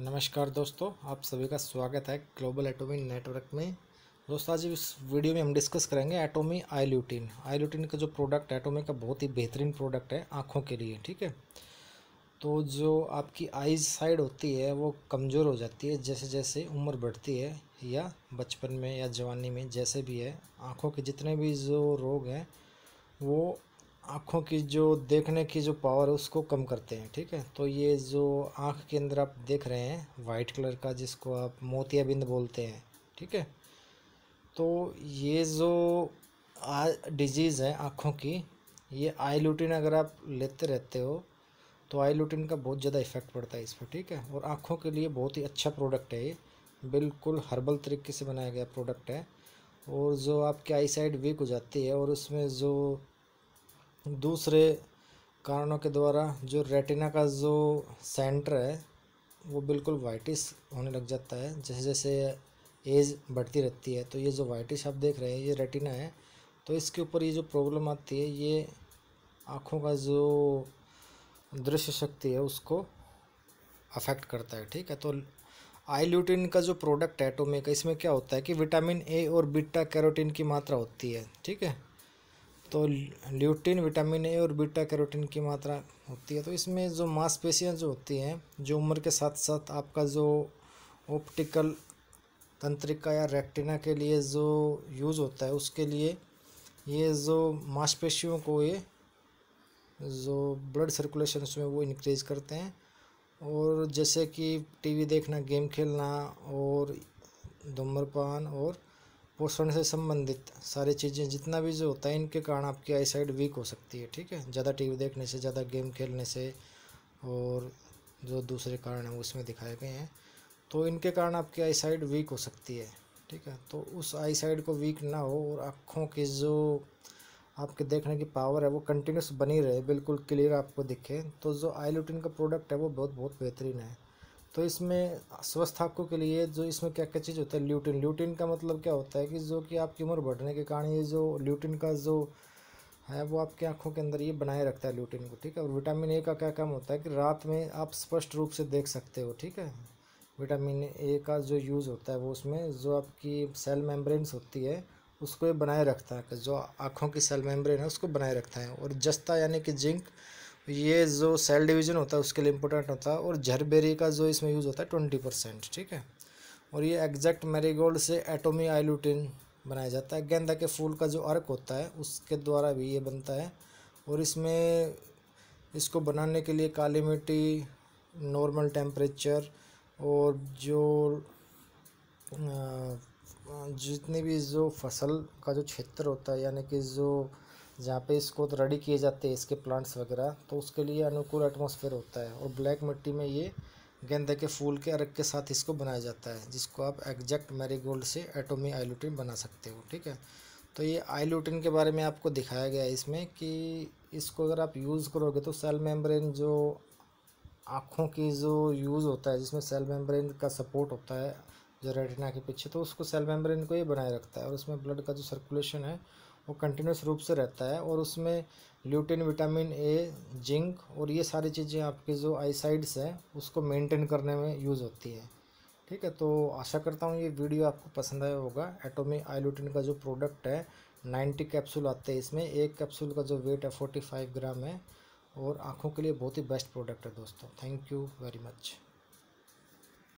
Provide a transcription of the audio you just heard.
नमस्कार दोस्तों आप सभी का स्वागत है ग्लोबल एटोमी नेटवर्क में दोस्तों आज इस वीडियो में हम डिस्कस करेंगे एटोमी आई ल्यूटिन आई का जो प्रोडक्ट है एटोमी का बहुत ही बेहतरीन प्रोडक्ट है आँखों के लिए ठीक है तो जो आपकी आईज साइड होती है वो कमज़ोर हो जाती है जैसे जैसे उम्र बढ़ती है या बचपन में या जवानी में जैसे भी है आँखों के जितने भी जो रोग हैं वो आँखों की जो देखने की जो पावर है उसको कम करते हैं ठीक है तो ये जो आँख के अंदर आप देख रहे हैं वाइट कलर का जिसको आप मोतियाबिंद बोलते हैं ठीक है तो ये जो डिजीज़ है आँखों की ये आई लूटिन अगर आप लेते रहते हो तो आई लूटिन का बहुत ज़्यादा इफेक्ट पड़ता है इस पर ठीक है और आँखों के लिए बहुत ही अच्छा प्रोडक्ट है ये बिल्कुल हर्बल तरीके से बनाया गया प्रोडक्ट है और जो आपकी आई साइड वीक हो जाती है और उसमें जो दूसरे कारणों के द्वारा जो रेटिना का जो सेंटर है वो बिल्कुल वाइटिस होने लग जाता है जैसे जैसे एज बढ़ती रहती है तो ये जो वाइटिस आप देख रहे हैं ये रेटिना है तो इसके ऊपर ये जो प्रॉब्लम आती है ये आँखों का जो दृश्य शक्ति है उसको अफेक्ट करता है ठीक है तो आई ल्यूटिन का जो प्रोडक्ट है का इसमें क्या होता है कि विटामिन ए और बीटा कैरोटीन की मात्रा होती है ठीक है तो ल्यूटिन विटामिन ए और बीटा कैरोटीन की मात्रा होती है तो इसमें जो मांसपेशियाँ जो होती हैं जो उम्र के साथ साथ आपका जो ऑप्टिकल तंत्रिका या रेक्टिना के लिए जो यूज़ होता है उसके लिए ये जो मांसपेशियों को ये जो ब्लड सर्कुलेशन उसमें वो इनक्रीज करते हैं और जैसे कि टीवी देखना गेम खेलना और धूम्रपान और पोषण से संबंधित सारी चीज़ें जितना भी जो होता है इनके कारण आपकी आई साइड वीक हो सकती है ठीक है ज़्यादा टीवी देखने से ज़्यादा गेम खेलने से और जो दूसरे कारण हैं उसमें दिखाए गए हैं तो इनके कारण आपकी आई साइड वीक हो सकती है ठीक है तो उस आई साइड को वीक ना हो और आँखों की जो आपके देखने की पावर है वो कंटिन्यूस बनी रहे बिल्कुल क्लियर आपको दिखे तो जो आई लुटिन का प्रोडक्ट है वो बहुत बहुत बेहतरीन है तो इसमें स्वस्थ आँखों के लिए जो इसमें क्या क्या चीज़ होता है ल्यूटिन ल्यूटिन का मतलब क्या होता है कि जो कि आपकी उम्र बढ़ने के कारण ये जो ल्यूटिन का जो है वो आपकी आँखों के अंदर ये बनाए रखता है ल्यूटिन को ठीक है और विटामिन ए का क्या काम होता है कि रात में आप स्पष्ट रूप से देख सकते हो ठीक है विटामिन ए का जो यूज़ होता है वो उसमें जो आपकी सेल मेम्ब्रेन्स होती है उसको ये बनाए रखता है कि जो आँखों की सेल मेम्ब्रेन है उसको बनाए रखता है और जस्ता यानी कि जिंक ये जो सेल डिवीजन होता है उसके लिए इम्पोर्टेंट होता है और झरबेरी का जो इसमें यूज़ होता है ट्वेंटी परसेंट ठीक है और ये एग्जैक्ट मेरीगोल्ड से एटोमी आइलूटिन बनाया जाता है गेंदा के फूल का जो अर्क होता है उसके द्वारा भी ये बनता है और इसमें इसको बनाने के लिए काली मिट्टी नॉर्मल टेम्परेचर और जो जितनी भी जो फसल का जो क्षेत्र होता है यानी कि जो जहाँ पे इसको रेडी तो किए जाते हैं इसके प्लांट्स वगैरह तो उसके लिए अनुकूल एटमोसफेयर होता है और ब्लैक मिट्टी में ये गेंदे के फूल के अर्क के साथ इसको बनाया जाता है जिसको आप एग्जैक्ट मैरीगोल्ड से एटोमी आइलूटिन बना सकते हो ठीक है तो ये आइलूटिन के बारे में आपको दिखाया गया है इसमें कि इसको अगर आप यूज़ करोगे तो सेल मेम्ब्रेन जो आँखों की जो यूज़ होता है जिसमें सेल मेम्ब्रेन का सपोर्ट होता है जो रेटिना के पीछे तो उसको सेल मेम्ब्रेन को ये बनाए रखता है और उसमें ब्लड का जो सर्कुलेशन है वो कंटिन्यूस रूप से रहता है और उसमें ल्यूटिन विटामिन ए जिंक और ये सारी चीज़ें आपकी जो आई साइड्स हैं उसको मेंटेन करने में यूज़ होती है ठीक है तो आशा करता हूँ ये वीडियो आपको पसंद आया होगा एटोमिक आई ल्यूटिन का जो प्रोडक्ट है नाइन्टी कैप्सूल आते हैं इसमें एक कैप्सूल का जो वेट है फोर्टी फाइव ग्राम है और आँखों के लिए बहुत ही बेस्ट प्रोडक्ट है दोस्तों थैंक यू वेरी मच